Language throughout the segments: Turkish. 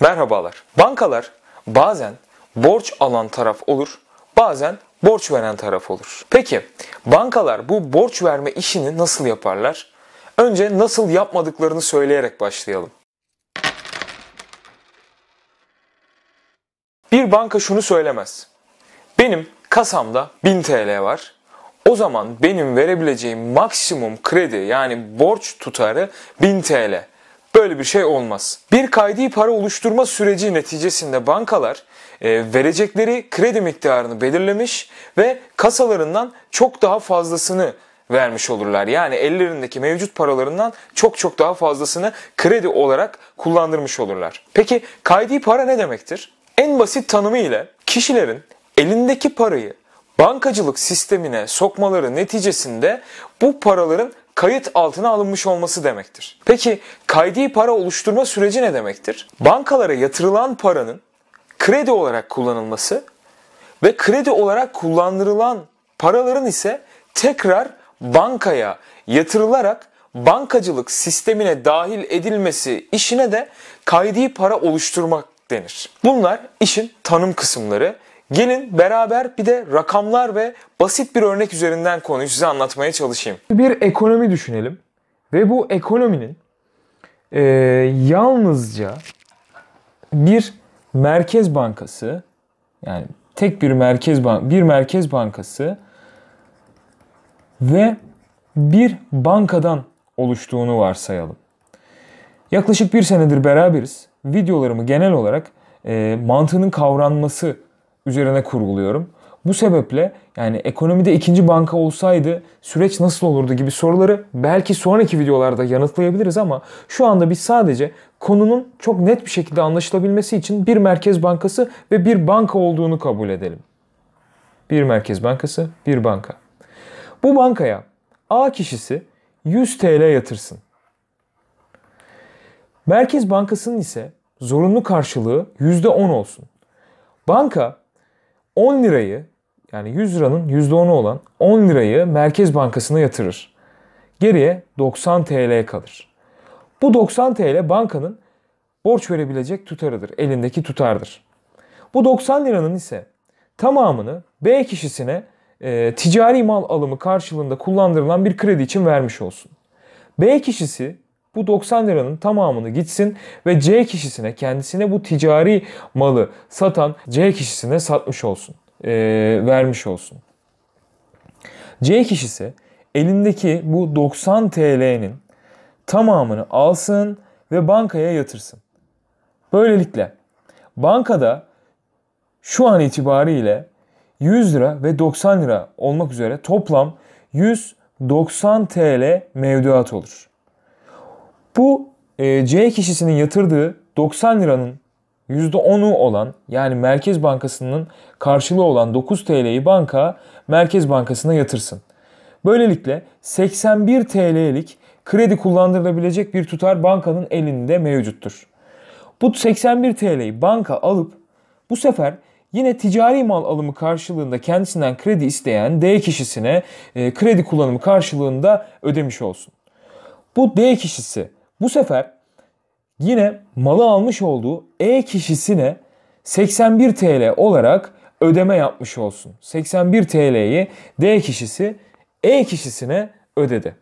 Merhabalar. Bankalar bazen borç alan taraf olur, bazen borç veren taraf olur. Peki bankalar bu borç verme işini nasıl yaparlar? Önce nasıl yapmadıklarını söyleyerek başlayalım. Bir banka şunu söylemez. Benim kasamda 1000 TL var. O zaman benim verebileceğim maksimum kredi yani borç tutarı 1000 TL. Böyle bir şey olmaz. Bir kaydi para oluşturma süreci neticesinde bankalar e, verecekleri kredi miktarını belirlemiş ve kasalarından çok daha fazlasını vermiş olurlar. Yani ellerindeki mevcut paralarından çok çok daha fazlasını kredi olarak kullandırmış olurlar. Peki kaydi para ne demektir? En basit tanımı ile kişilerin elindeki parayı bankacılık sistemine sokmaları neticesinde bu paraların kayıt altına alınmış olması demektir. Peki kaydi para oluşturma süreci ne demektir? Bankalara yatırılan paranın kredi olarak kullanılması ve kredi olarak kullandırılan paraların ise tekrar bankaya yatırılarak bankacılık sistemine dahil edilmesi işine de kaydi para oluşturmak denir. Bunlar işin tanım kısımları. Gelin beraber bir de rakamlar ve basit bir örnek üzerinden konuyu size anlatmaya çalışayım. Bir ekonomi düşünelim ve bu ekonominin e, yalnızca bir merkez bankası yani tek bir merkez ban bir merkez bankası ve bir bankadan oluştuğunu varsayalım. Yaklaşık bir senedir beraberiz. Videolarımı genel olarak e, mantığının kavranması üzerine kurguluyorum. Bu sebeple yani ekonomide ikinci banka olsaydı süreç nasıl olurdu gibi soruları belki sonraki videolarda yanıtlayabiliriz ama şu anda biz sadece konunun çok net bir şekilde anlaşılabilmesi için bir merkez bankası ve bir banka olduğunu kabul edelim. Bir merkez bankası, bir banka. Bu bankaya A kişisi 100 TL yatırsın. Merkez Bankası'nın ise zorunlu karşılığı %10 olsun. Banka 10 lirayı yani 100 liranın %10'u olan 10 lirayı Merkez Bankası'na yatırır. Geriye 90 TL kalır. Bu 90 TL bankanın borç verebilecek tutarıdır, elindeki tutardır. Bu 90 liranın ise tamamını B kişisine e, ticari mal alımı karşılığında kullandırılan bir kredi için vermiş olsun. B kişisi bu 90 liranın tamamını gitsin ve C kişisine kendisine bu ticari malı satan C kişisine satmış olsun, e, vermiş olsun. C kişisi elindeki bu 90 TL'nin tamamını alsın ve bankaya yatırsın. Böylelikle bankada şu an itibariyle 100 lira ve 90 lira olmak üzere toplam 190 TL mevduat olur. Bu e, C kişisinin yatırdığı 90 liranın %10'u olan yani Merkez Bankası'nın karşılığı olan 9 TL'yi banka Merkez Bankası'na yatırsın. Böylelikle 81 TL'lik kredi kullandırılabilecek bir tutar bankanın elinde mevcuttur. Bu 81 TL'yi banka alıp bu sefer yine ticari mal alımı karşılığında kendisinden kredi isteyen D kişisine e, kredi kullanımı karşılığında ödemiş olsun. Bu D kişisi bu sefer yine malı almış olduğu E kişisine 81 TL olarak ödeme yapmış olsun. 81 TL'yi D kişisi E kişisine ödedi.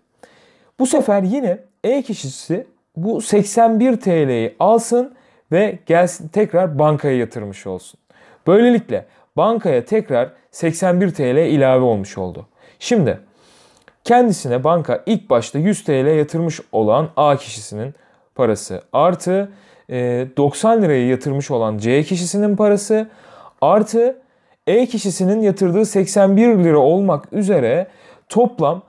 Bu sefer yine E kişisi bu 81 TL'yi alsın ve gelsin tekrar bankaya yatırmış olsun. Böylelikle bankaya tekrar 81 TL ilave olmuş oldu. Şimdi kendisine banka ilk başta 100 TL yatırmış olan A kişisinin parası artı 90 e, liraya yatırmış olan C kişisinin parası artı E kişisinin yatırdığı 81 lira olmak üzere toplam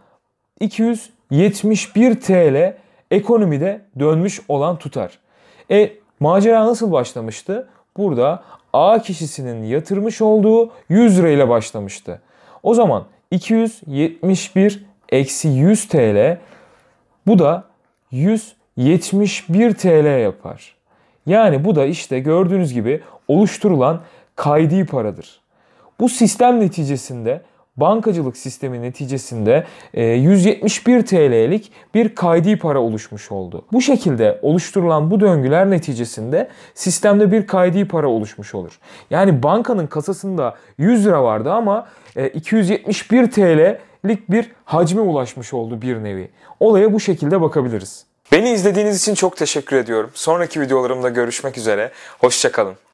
271 TL ekonomide dönmüş olan tutar. E macera nasıl başlamıştı? Burada A kişisinin yatırmış olduğu 100 lirayla başlamıştı. O zaman 271 eksi 100 TL. Bu da 171 TL yapar. Yani bu da işte gördüğünüz gibi oluşturulan kaydi paradır. Bu sistem neticesinde bankacılık sistemi neticesinde 171 e, TL'lik bir kaydi para oluşmuş oldu. Bu şekilde oluşturulan bu döngüler neticesinde sistemde bir kaydi para oluşmuş olur. Yani bankanın kasasında 100 lira vardı ama 271 e, TL'lik bir hacme ulaşmış oldu bir nevi. Olaya bu şekilde bakabiliriz. Beni izlediğiniz için çok teşekkür ediyorum. Sonraki videolarımda görüşmek üzere. Hoşçakalın.